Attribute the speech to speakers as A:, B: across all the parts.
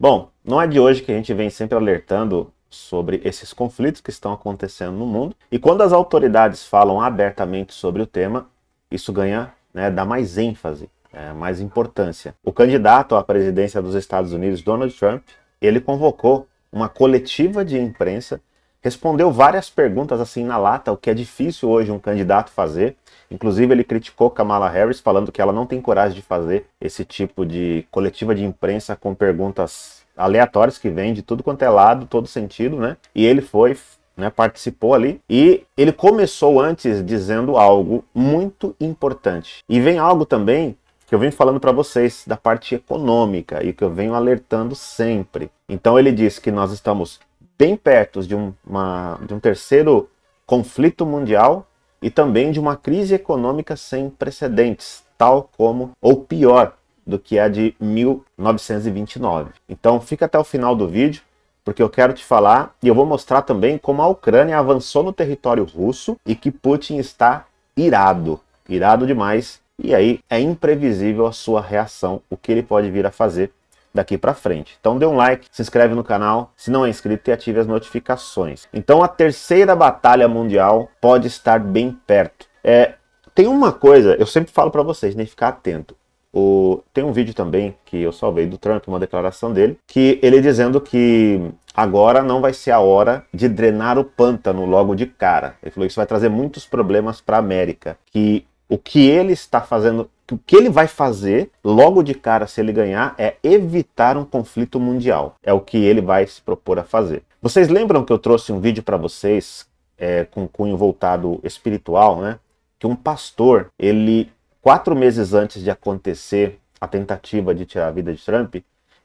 A: Bom, não é de hoje que a gente vem sempre alertando sobre esses conflitos que estão acontecendo no mundo. E quando as autoridades falam abertamente sobre o tema, isso ganha, né, dá mais ênfase, é, mais importância. O candidato à presidência dos Estados Unidos, Donald Trump, ele convocou uma coletiva de imprensa respondeu várias perguntas assim na lata, o que é difícil hoje um candidato fazer. Inclusive, ele criticou Kamala Harris, falando que ela não tem coragem de fazer esse tipo de coletiva de imprensa com perguntas aleatórias que vêm de tudo quanto é lado, todo sentido, né? E ele foi, né, participou ali e ele começou antes dizendo algo muito importante. E vem algo também que eu venho falando para vocês da parte econômica e que eu venho alertando sempre. Então ele disse que nós estamos bem perto de, um, uma, de um terceiro conflito mundial e também de uma crise econômica sem precedentes, tal como, ou pior, do que a de 1929. Então fica até o final do vídeo, porque eu quero te falar e eu vou mostrar também como a Ucrânia avançou no território russo e que Putin está irado, irado demais. E aí é imprevisível a sua reação, o que ele pode vir a fazer daqui para frente. Então dê um like, se inscreve no canal, se não é inscrito e ative as notificações. Então a terceira batalha mundial pode estar bem perto. É, tem uma coisa, eu sempre falo para vocês, nem né, ficar atento. O, tem um vídeo também que eu salvei do Trump, uma declaração dele, que ele dizendo que agora não vai ser a hora de drenar o pântano logo de cara. Ele falou que isso vai trazer muitos problemas para a América, que o que ele está fazendo, o que ele vai fazer logo de cara se ele ganhar é evitar um conflito mundial. É o que ele vai se propor a fazer. Vocês lembram que eu trouxe um vídeo para vocês é, com cunho voltado espiritual, né? Que um pastor, ele quatro meses antes de acontecer a tentativa de tirar a vida de Trump,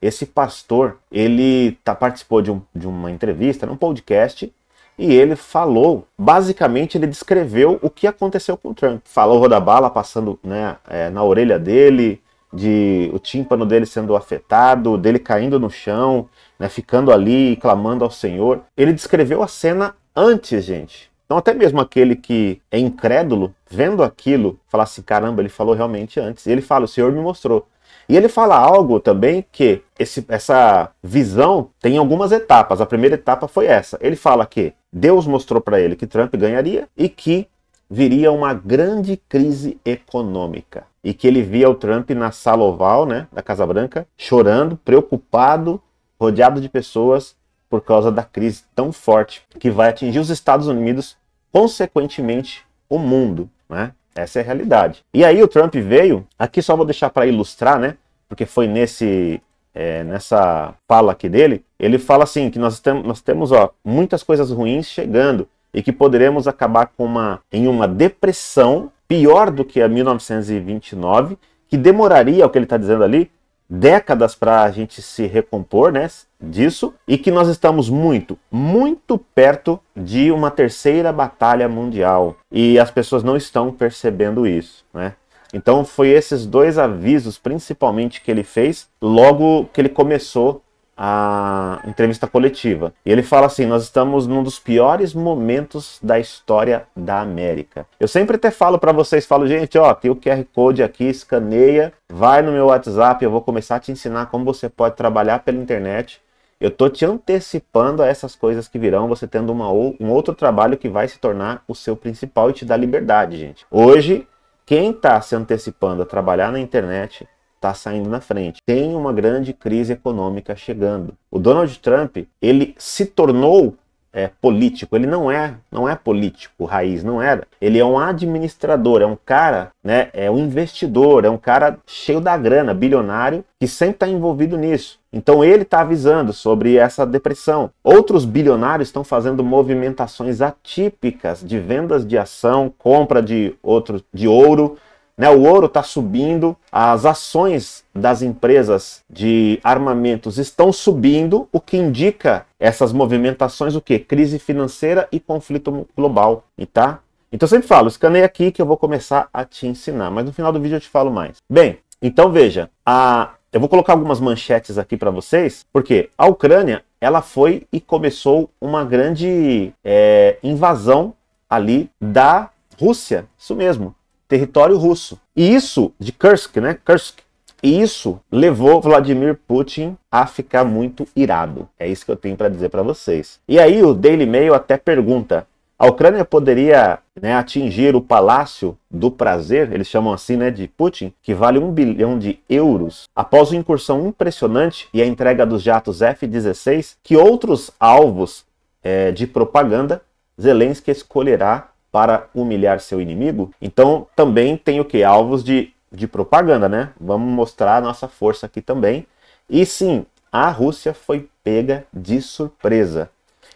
A: esse pastor ele tá, participou de, um, de uma entrevista, num podcast, e ele falou, basicamente ele descreveu o que aconteceu com o Trump. Falou da bala passando né, é, na orelha dele, de o tímpano dele sendo afetado, dele caindo no chão, né, ficando ali clamando ao Senhor. Ele descreveu a cena antes, gente. Então até mesmo aquele que é incrédulo, vendo aquilo, fala assim, caramba, ele falou realmente antes. E ele fala, o Senhor me mostrou. E ele fala algo também que esse, essa visão tem algumas etapas. A primeira etapa foi essa. Ele fala que Deus mostrou para ele que Trump ganharia e que viria uma grande crise econômica. E que ele via o Trump na sala oval, né, da Casa Branca, chorando, preocupado, rodeado de pessoas por causa da crise tão forte que vai atingir os Estados Unidos, consequentemente o mundo, né? Essa é a realidade. E aí o Trump veio, aqui só vou deixar para ilustrar, né? Porque foi nesse é, nessa fala aqui dele, ele fala assim que nós, tem, nós temos ó, muitas coisas ruins chegando e que poderemos acabar com uma, em uma depressão pior do que a 1929, que demoraria, o que ele está dizendo ali, décadas para a gente se recompor né, disso e que nós estamos muito, muito perto de uma terceira batalha mundial e as pessoas não estão percebendo isso, né? Então foi esses dois avisos principalmente que ele fez logo que ele começou a entrevista coletiva. E ele fala assim: Nós estamos num dos piores momentos da história da América. Eu sempre até falo para vocês: falo, gente, ó, tem o QR Code aqui, escaneia, vai no meu WhatsApp, eu vou começar a te ensinar como você pode trabalhar pela internet. Eu tô te antecipando a essas coisas que virão, você tendo uma, um outro trabalho que vai se tornar o seu principal e te dá liberdade, gente. Hoje, quem está se antecipando a trabalhar na internet está saindo na frente. Tem uma grande crise econômica chegando. O Donald Trump, ele se tornou é, político. Ele não é, não é político raiz, não era. Ele é um administrador, é um cara, né? É um investidor, é um cara cheio da grana, bilionário, que sempre está envolvido nisso. Então ele está avisando sobre essa depressão. Outros bilionários estão fazendo movimentações atípicas de vendas de ação, compra de outro de ouro né? O ouro está subindo, as ações das empresas de armamentos estão subindo, o que indica essas movimentações, o que? Crise financeira e conflito global, e tá? Então eu sempre falo, escaneia aqui que eu vou começar a te ensinar, mas no final do vídeo eu te falo mais. Bem, então veja, a eu vou colocar algumas manchetes aqui para vocês, porque a Ucrânia ela foi e começou uma grande é, invasão ali da Rússia, isso mesmo território russo. E isso, de Kursk, né? Kursk. E isso levou Vladimir Putin a ficar muito irado. É isso que eu tenho para dizer para vocês. E aí o Daily Mail até pergunta: a Ucrânia poderia né, atingir o Palácio do Prazer, eles chamam assim né, de Putin, que vale um bilhão de euros, após uma incursão impressionante e a entrega dos jatos F-16, que outros alvos é, de propaganda Zelensky escolherá para humilhar seu inimigo? Então também tem o que? Alvos de, de propaganda, né? Vamos mostrar a nossa força aqui também. E sim, a Rússia foi pega de surpresa.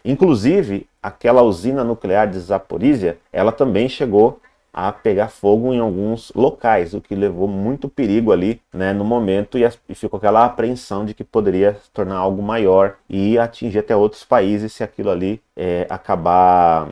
A: Inclusive, aquela usina nuclear de Zaporizhia, ela também chegou a pegar fogo em alguns locais, o que levou muito perigo ali né, no momento e, e ficou aquela apreensão de que poderia se tornar algo maior e atingir até outros países se aquilo ali é, acabar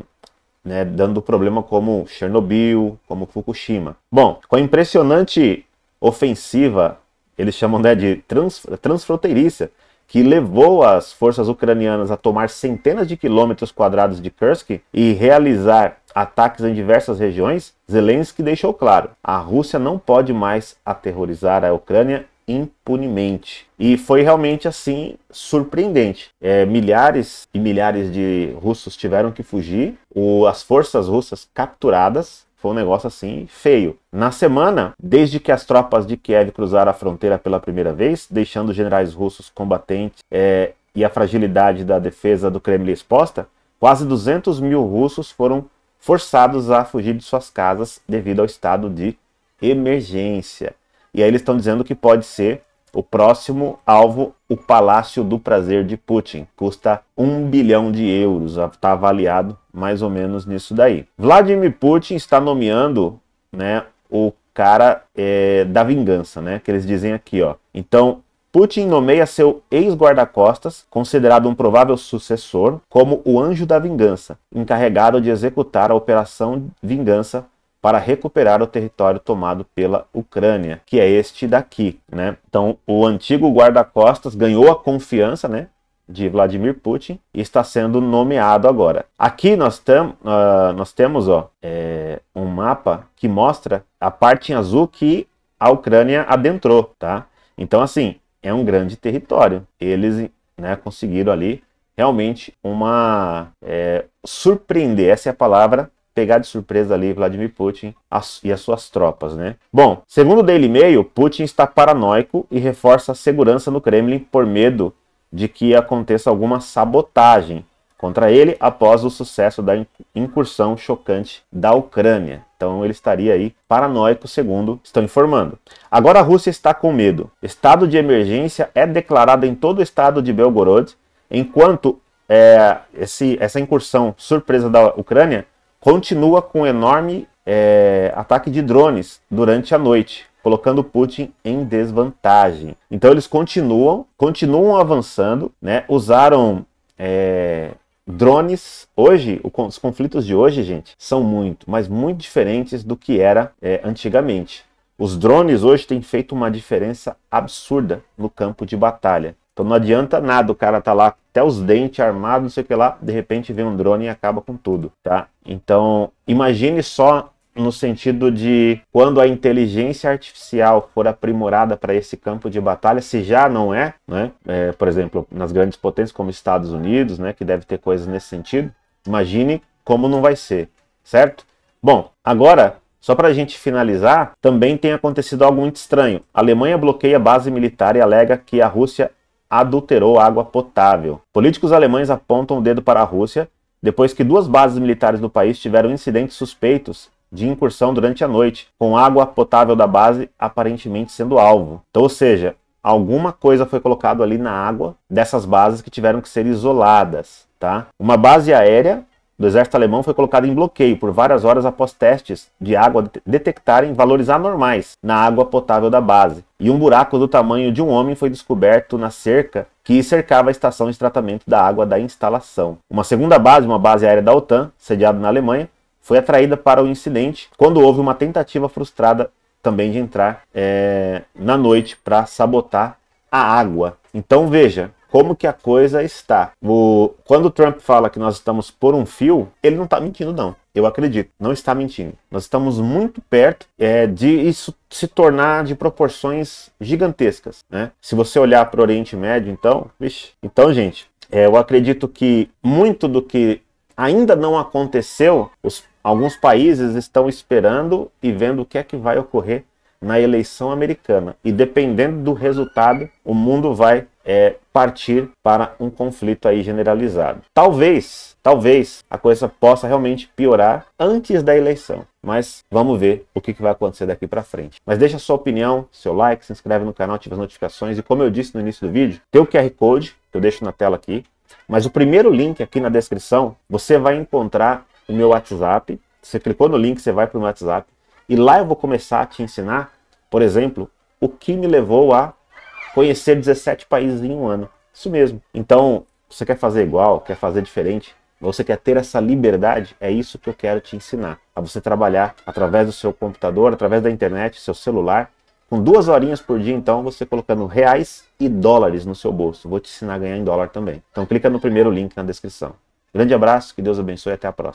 A: né, dando problema como Chernobyl, como Fukushima. Bom, com a impressionante ofensiva, eles chamam né, de trans, transfronteiriça, que levou as forças ucranianas a tomar centenas de quilômetros quadrados de Kursk e realizar ataques em diversas regiões, Zelensky deixou claro: a Rússia não pode mais aterrorizar a Ucrânia impunemente. E foi realmente assim surpreendente. É, milhares e milhares de russos tiveram que fugir, o, as forças russas capturadas. Foi um negócio assim feio. Na semana, desde que as tropas de Kiev cruzaram a fronteira pela primeira vez, deixando os generais russos combatentes é, e a fragilidade da defesa do Kremlin exposta, quase 200 mil russos foram forçados a fugir de suas casas devido ao estado de emergência. E aí eles estão dizendo que pode ser o próximo alvo, o Palácio do Prazer de Putin. Custa um bilhão de euros, está avaliado mais ou menos nisso daí. Vladimir Putin está nomeando né, o cara é, da vingança, né? Que eles dizem aqui, ó. Então, Putin nomeia seu ex-guarda-costas, considerado um provável sucessor, como o anjo da vingança, encarregado de executar a operação vingança para recuperar o território tomado pela Ucrânia, que é este daqui, né? Então, o antigo guarda-costas ganhou a confiança, né? de Vladimir Putin e está sendo nomeado agora. Aqui nós, tam, uh, nós temos ó, é, um mapa que mostra a parte em azul que a Ucrânia adentrou, tá? Então, assim, é um grande território. Eles né, conseguiram ali realmente uma... É, surpreender, essa é a palavra, pegar de surpresa ali Vladimir Putin e as suas tropas, né? Bom, segundo o Daily Mail, Putin está paranoico e reforça a segurança no Kremlin por medo de que aconteça alguma sabotagem contra ele após o sucesso da incursão chocante da Ucrânia. Então ele estaria aí paranoico, segundo estão informando. Agora a Rússia está com medo. Estado de emergência é declarado em todo o estado de Belgorod, enquanto é, esse, essa incursão surpresa da Ucrânia continua com enorme é, ataque de drones durante a noite, colocando Putin em desvantagem. Então eles continuam, continuam avançando, né? Usaram é, drones. Hoje, os conflitos de hoje, gente, são muito, mas muito diferentes do que era é, antigamente. Os drones hoje têm feito uma diferença absurda no campo de batalha. Então não adianta nada, o cara tá lá até os dentes armado, não sei o que lá, de repente vem um drone e acaba com tudo, tá? Então, imagine só no sentido de quando a inteligência artificial for aprimorada para esse campo de batalha, se já não é, né? É, por exemplo, nas grandes potências como Estados Unidos, né, que deve ter coisas nesse sentido, imagine como não vai ser, certo? Bom, agora só para a gente finalizar, também tem acontecido algo muito estranho. A Alemanha bloqueia a base militar e alega que a Rússia adulterou água potável. Políticos alemães apontam o dedo para a Rússia depois que duas bases militares do país tiveram incidentes suspeitos de incursão durante a noite, com água potável da base aparentemente sendo alvo. Então, ou seja, alguma coisa foi colocado ali na água dessas bases que tiveram que ser isoladas, tá? Uma base aérea do exército alemão foi colocado em bloqueio por várias horas após testes de água detectarem valores anormais na água potável da base, e um buraco do tamanho de um homem foi descoberto na cerca que cercava a estação de tratamento da água da instalação. Uma segunda base, uma base aérea da OTAN, sediada na Alemanha, foi atraída para o incidente quando houve uma tentativa frustrada também de entrar é, na noite para sabotar a água. Então veja, como que a coisa está. O, quando o Trump fala que nós estamos por um fio, ele não está mentindo, não. Eu acredito, não está mentindo. Nós estamos muito perto é, de isso se tornar de proporções gigantescas. Né? Se você olhar para o Oriente Médio, então, vixe, então, gente, é, eu acredito que muito do que ainda não aconteceu, os, alguns países estão esperando e vendo o que é que vai ocorrer na eleição americana. E dependendo do resultado, o mundo vai é, partir para um conflito aí generalizado. Talvez, talvez a coisa possa realmente piorar antes da eleição, mas vamos ver o que, vai acontecer daqui para frente. Mas deixa sua opinião, seu like, se inscreve no canal, ativa as notificações e como eu disse no início do vídeo, tem o QR Code que eu deixo na tela aqui, mas o primeiro link aqui na descrição, você vai encontrar o meu WhatsApp. Você clicou no link, você vai para o WhatsApp e lá eu vou começar a te ensinar, por exemplo, o que me levou a conhecer 17 países em um ano. Isso mesmo. Então, você quer fazer igual, quer fazer diferente? Você quer ter essa liberdade? É isso que eu quero te ensinar. A você trabalhar através do seu computador, através da internet, seu celular. Com duas horinhas por dia, então, você colocando reais e dólares no seu bolso. Vou te ensinar a ganhar em dólar também. Então, clica no primeiro link na descrição. Grande abraço, que Deus abençoe e até a próxima.